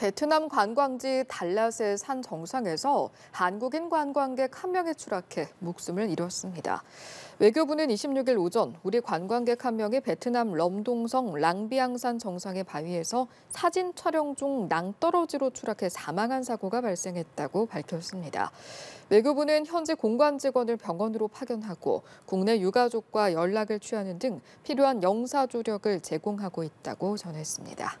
베트남 관광지 달랏의 산 정상에서 한국인 관광객 한 명이 추락해 목숨을 잃었습니다. 외교부는 26일 오전 우리 관광객 한 명이 베트남 럼동성 랑비앙산 정상의 바위에서 사진 촬영 중 낭떠러지로 추락해 사망한 사고가 발생했다고 밝혔습니다. 외교부는 현지 공관 직원을 병원으로 파견하고 국내 유가족과 연락을 취하는 등 필요한 영사 조력을 제공하고 있다고 전했습니다.